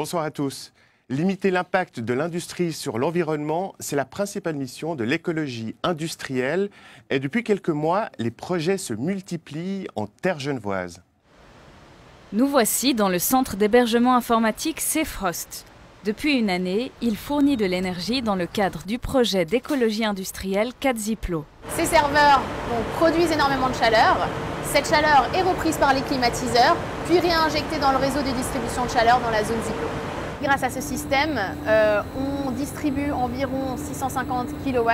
Bonsoir à tous. Limiter l'impact de l'industrie sur l'environnement, c'est la principale mission de l'écologie industrielle. Et depuis quelques mois, les projets se multiplient en terre genevoise. Nous voici dans le centre d'hébergement informatique Cefrost. Depuis une année, il fournit de l'énergie dans le cadre du projet d'écologie industrielle Cadziplo. Ces serveurs produisent énormément de chaleur cette chaleur est reprise par les climatiseurs, puis réinjectée dans le réseau de distribution de chaleur dans la zone Ziplo. Grâce à ce système, euh, on distribue environ 650 kW,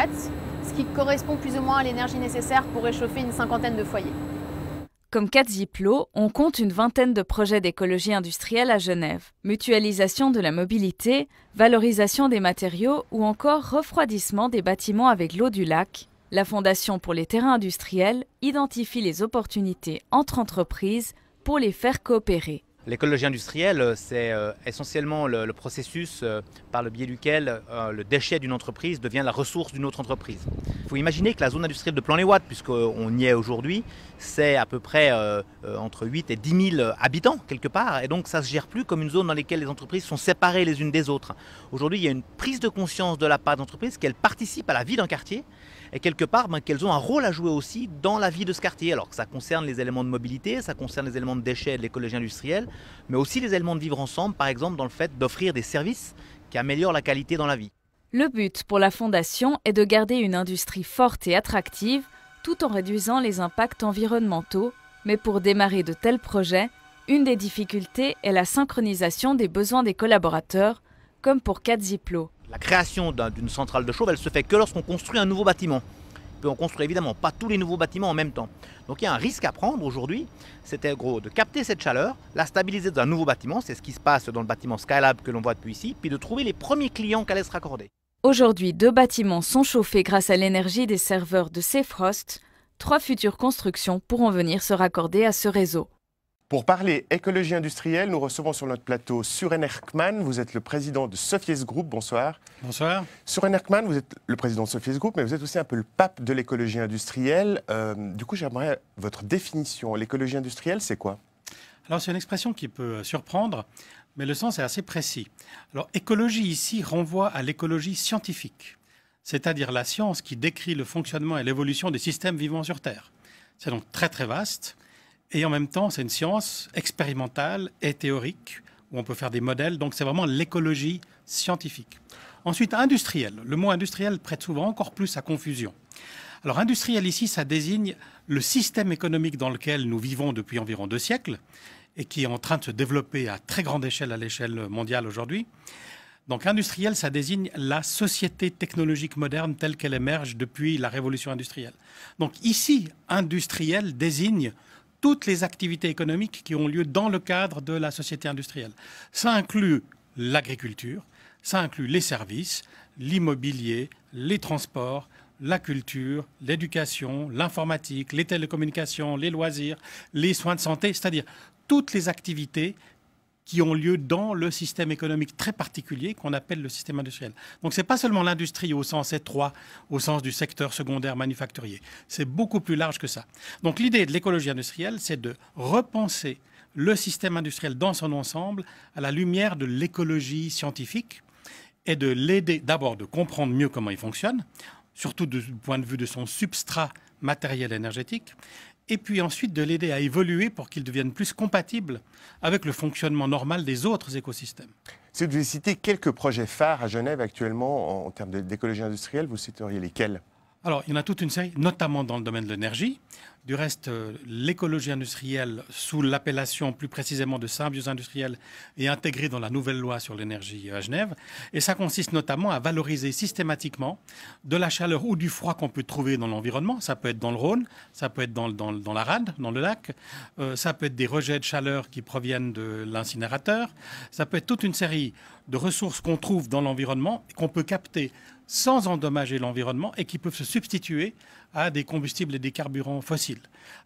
ce qui correspond plus ou moins à l'énergie nécessaire pour réchauffer une cinquantaine de foyers. Comme Ziplo, on compte une vingtaine de projets d'écologie industrielle à Genève. Mutualisation de la mobilité, valorisation des matériaux ou encore refroidissement des bâtiments avec l'eau du lac, la Fondation pour les terrains industriels identifie les opportunités entre entreprises pour les faire coopérer. L'écologie industrielle, euh, c'est euh, essentiellement le, processus euh, par le biais duquel le déchet d'une entreprise devient la ressource d'une autre entreprise. Il faut imaginer que la zone industrielle de Plan Les Watts, puisqu'on y est aujourd'hui, c'est à peu près entre 8 et 10 000 habitants quelque part, et donc ça ne se gère plus comme une zone dans laquelle les entreprises sont séparées les unes des autres. Aujourd'hui, il y a une prise de conscience de la part d'entreprises, qu'elles participent à la vie d'un quartier, et quelque part ben, qu'elles ont un rôle à jouer aussi dans la vie de ce quartier. Alors que ça concerne les éléments de mobilité, ça concerne les éléments de déchets de l'écologie industrielle, mais aussi les éléments de vivre ensemble, par exemple dans le fait d'offrir des services qui améliorent la qualité dans la vie. Le but pour la Fondation est de garder une industrie forte et attractive tout en réduisant les impacts environnementaux, mais pour démarrer de tels projets, une des difficultés est la synchronisation des besoins des collaborateurs, comme pour Cadziplo la création d'une centrale de chauve, elle se fait que lorsqu'on construit un nouveau bâtiment. Puis on construit évidemment pas tous les nouveaux bâtiments en même temps. Donc il y a un risque à prendre aujourd'hui, c'était gros de capter cette chaleur, la stabiliser dans un nouveau bâtiment, c'est ce qui se passe dans le bâtiment Skylab que l'on voit depuis ici, puis de trouver les premiers clients qu'elle se raccorder. Aujourd'hui, deux bâtiments sont chauffés grâce à l'énergie des serveurs de SafeHost. Trois futures constructions pourront venir se raccorder à ce réseau. Pour parler écologie industrielle, nous recevons sur notre plateau Suren Erkman. Vous êtes le président de Sophie's Group. Bonsoir. Bonsoir. Suren Erkman, vous êtes le président de Sophie's Group, mais vous êtes aussi un peu le pape de l'écologie industrielle. Euh, du coup, j'aimerais votre définition. L'écologie industrielle, c'est quoi Alors, c'est une expression qui peut surprendre, mais le sens est assez précis. Alors, écologie ici renvoie à l'écologie scientifique, c'est-à-dire la science qui décrit le fonctionnement et l'évolution des systèmes vivants sur Terre. C'est donc très très vaste. Et en même temps, c'est une science expérimentale et théorique où on peut faire des modèles. Donc c'est vraiment l'écologie scientifique. Ensuite, industriel. Le mot industriel prête souvent encore plus à confusion. Alors industriel ici, ça désigne le système économique dans lequel nous vivons depuis environ deux siècles et qui est en train de se développer à très grande échelle à l'échelle mondiale aujourd'hui. Donc industriel, ça désigne la société technologique moderne telle qu'elle émerge depuis la révolution industrielle. Donc ici, industriel désigne toutes les activités économiques qui ont lieu dans le cadre de la société industrielle. Ça inclut l'agriculture, ça inclut les services, l'immobilier, les transports, la culture, l'éducation, l'informatique, les télécommunications, les loisirs, les soins de santé, c'est-à-dire toutes les activités qui ont lieu dans le système économique très particulier qu'on appelle le système industriel. Donc ce n'est pas seulement l'industrie au sens étroit, au sens du secteur secondaire manufacturier, c'est beaucoup plus large que ça. Donc l'idée de l'écologie industrielle, c'est de repenser le système industriel dans son ensemble à la lumière de l'écologie scientifique et de l'aider d'abord de comprendre mieux comment il fonctionne, surtout du point de vue de son substrat matériel énergétique, et puis ensuite de l'aider à évoluer pour qu'il devienne plus compatible avec le fonctionnement normal des autres écosystèmes. Si vous devez citer quelques projets phares à Genève actuellement en termes d'écologie industrielle, vous citeriez lesquels alors, il y en a toute une série, notamment dans le domaine de l'énergie. Du reste, euh, l'écologie industrielle, sous l'appellation plus précisément de symbiose industrielle, est intégrée dans la nouvelle loi sur l'énergie à Genève. Et ça consiste notamment à valoriser systématiquement de la chaleur ou du froid qu'on peut trouver dans l'environnement. Ça peut être dans le Rhône, ça peut être dans, la rade, dans le lac, euh, ça peut être des rejets de chaleur qui proviennent de l'incinérateur, ça peut être toute une série de ressources qu'on trouve dans l'environnement et qu'on peut capter sans endommager l'environnement et qui peuvent se substituer à des combustibles et des carburants fossiles.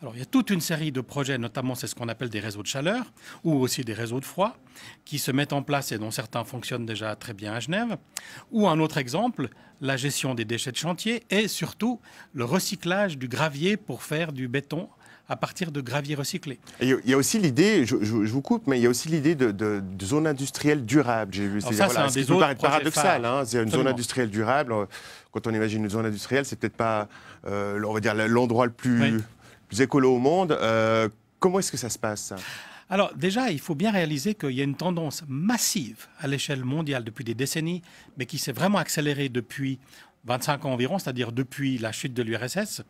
Alors, il y a toute une série de projets, notamment c'est ce qu'on appelle des réseaux de chaleur ou aussi des réseaux de froid, qui se mettent en place et dont certains fonctionnent déjà très bien à Genève. Ou un autre exemple, la gestion des déchets de chantier et surtout le recyclage du gravier pour faire du béton à partir de gravier recyclé. il y a aussi l'idée, je, vous coupe, mais il y a aussi l'idée de, de, zone industrielle durable. J'ai vu. C'est voilà, ce paradoxal. Hein, c'est une zone industrielle durable. Quand on imagine une zone industrielle, c'est peut-être pas, euh, on va dire, l'endroit le plus plus écolo au monde. Euh, comment est-ce que ça se passe alors déjà, il faut bien réaliser qu'il y a une tendance massive à l'échelle mondiale depuis des décennies, mais qui s'est vraiment accélérée depuis 25 ans environ, c'est-à-dire depuis la chute de l'URSS,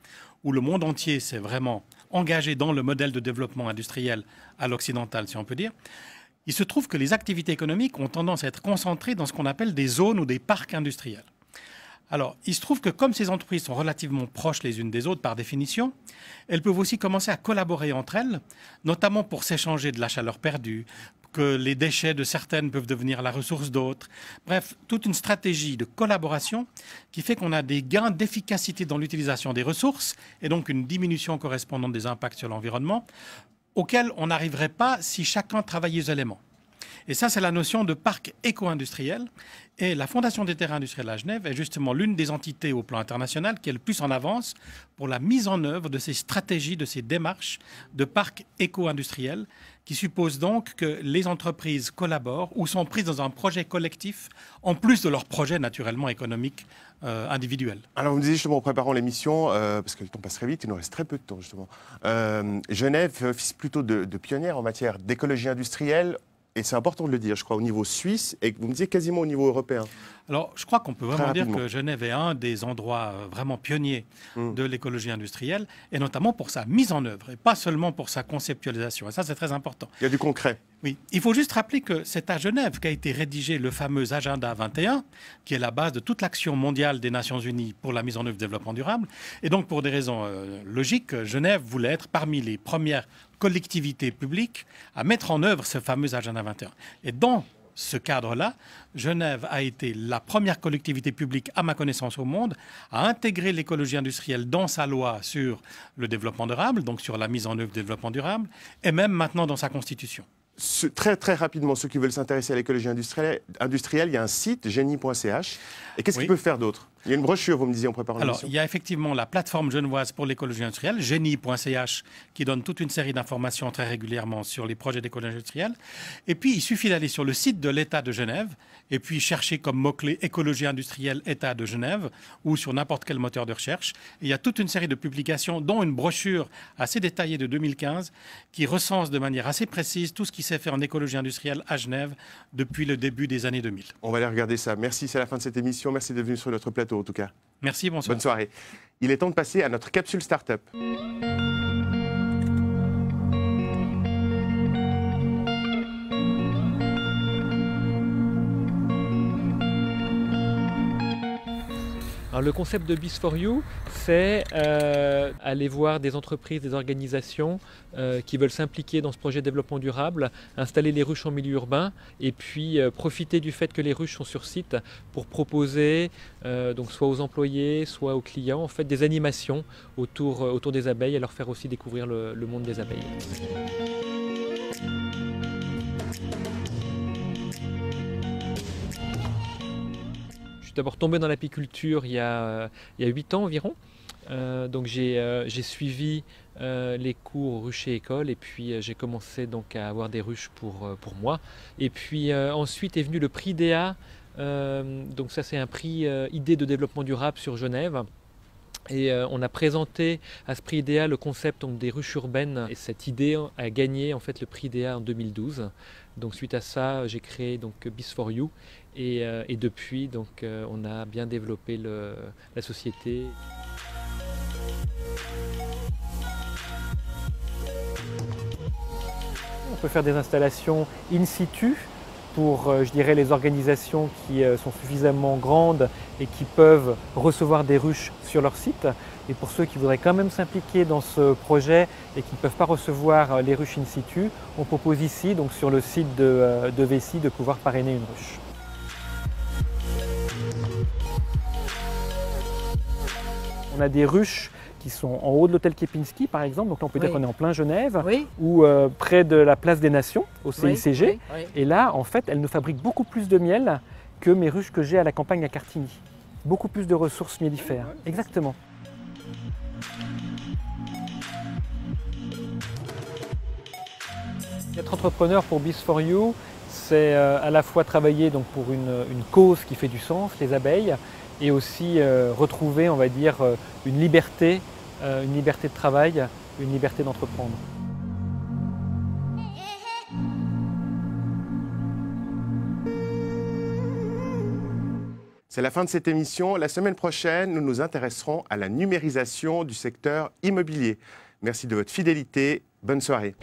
où le monde entier s'est vraiment engagé dans le modèle de développement industriel à l'occidental, si on peut dire. Il se trouve que les activités économiques ont tendance à être concentrées dans ce qu'on appelle des zones ou des parcs industriels. Alors, il se trouve que comme ces entreprises sont relativement proches les unes des autres par définition, elles peuvent aussi commencer à collaborer entre elles, notamment pour s'échanger de la chaleur perdue, que les déchets de certaines peuvent devenir la ressource d'autres. Bref, toute une stratégie de collaboration qui fait qu'on a des gains d'efficacité dans l'utilisation des ressources et donc une diminution correspondante des impacts sur l'environnement auquel on n'arriverait pas si chacun travaillait isolément. Et ça, c'est la notion de parc éco-industriel. Et la Fondation des terrains industriels à Genève est justement l'une des entités au plan international qui est le plus en avance pour la mise en œuvre de ces stratégies, de ces démarches de parc éco industriel qui suppose donc que les entreprises collaborent ou sont prises dans un projet collectif, en plus de leur projet naturellement économique euh, individuel. Alors, vous me disiez justement en préparant l'émission, euh, parce que le temps passe très vite, il nous reste très peu de temps justement. Euh, Genève plutôt de pionnière en matière d'écologie industrielle et c'est important de le dire, je crois, au niveau suisse et vous me disiez quasiment au niveau européen. Alors, je crois qu'on peut vraiment dire que Genève est un des endroits euh, vraiment pionniers hmm. de l'écologie industrielle, et notamment pour sa mise en œuvre, et pas seulement pour sa conceptualisation. Et ça, c'est très important. Il y a du concret. Oui, il faut juste rappeler que c'est à Genève qu'a été rédigé le fameux Agenda 21, qui est la base de toute l'action mondiale des Nations Unies pour la mise en œuvre du développement durable. Et donc, pour des raisons euh, logiques, Genève voulait être parmi les premières collectivités publiques à mettre en œuvre ce fameux Agenda 21. Et dans ce cadre-là, Genève a été la première collectivité publique, à ma connaissance, au monde, à intégrer l'écologie industrielle dans sa loi sur le développement durable, donc sur la mise en œuvre du développement durable, et même maintenant dans sa constitution très très rapidement, ceux qui veulent s'intéresser à l'écologie industrielle, il y a un site, génie.ch. Et qu'est-ce qu'ils peuvent faire d'autre il y a une brochure, vous me disiez, en préparant Alors, il y a effectivement la plateforme genevoise pour l'écologie industrielle, génie.ch, qui donne toute une série d'informations très régulièrement sur les projets d'écologie industrielle. Et puis, il suffit d'aller sur le site de l'État de Genève et puis chercher comme mot-clé écologie industrielle État de Genève ou sur n'importe quel moteur de recherche. il y a toute une série de publications, dont une brochure assez détaillée de 2015 qui recense de manière assez précise tout ce qui s'est fait en écologie industrielle à Genève depuis le début des années 2000. On va aller regarder ça. Merci, c'est la fin de cette émission. Merci d'être venu sur notre plateau en tout cas. Merci, bonsoir. Bonne soirée. Il est temps de passer à notre capsule Startup. le concept de bees for You, c'est euh, aller voir des entreprises, des organisations euh, qui veulent s'impliquer dans ce projet de développement durable, installer les ruches en milieu urbain et puis euh, profiter du fait que les ruches sont sur site pour proposer donc soit aux employés, soit aux clients en fait des animations autour, autour des abeilles et leur faire aussi découvrir le monde des abeilles. d'abord tombé dans l'apiculture il, y a, euh, il y a 8 ans environ. Euh, donc j'ai euh, suivi les cours rucher école et puis j'ai commencé donc à avoir des ruches pour, pour moi. Et puis ensuite est venu le prix euh, donc ça c'est un prix idée de développement durable sur Genève. Et euh, on a présenté à ce prix IDEA le concept des ruches urbaines. Et cette idée a gagné le prix IDEA en 2012. suite à ça, j'ai créé donc Bis for You. Et, euh, depuis, euh, on a bien développé la société. On peut faire des installations in situ, pour, euh, je dirais, les organisations qui euh, sont suffisamment grandes et qui peuvent recevoir des ruches sur leur site. Et pour ceux qui voudraient quand même s'impliquer dans ce projet et qui ne peuvent pas recevoir euh, les ruches in situ, on propose ici, donc sur le site de, de de pouvoir parrainer une ruche. On a des ruches qui sont en haut de l'hôtel Kiepinski par exemple. Donc là, on peut dire qu'on est en plein Genève, ou euh, près de la place des Nations, au CICG. Et là, en fait, elles nous fabriquent beaucoup plus de miel que mes ruches que j'ai à la campagne à Cartigny. Beaucoup plus de ressources mielifères, Exactement. Être entrepreneur pour Bees for You, c'est euh, à la fois travailler donc pour une cause qui fait du sens, les abeilles, et aussi euh, retrouver, on va dire, euh, une liberté, euh, une liberté de travail, une liberté d'entreprendre. C'est la fin de cette émission. La semaine prochaine, nous nous intéresserons à la numérisation du secteur immobilier. Merci de votre fidélité. Bonne soirée.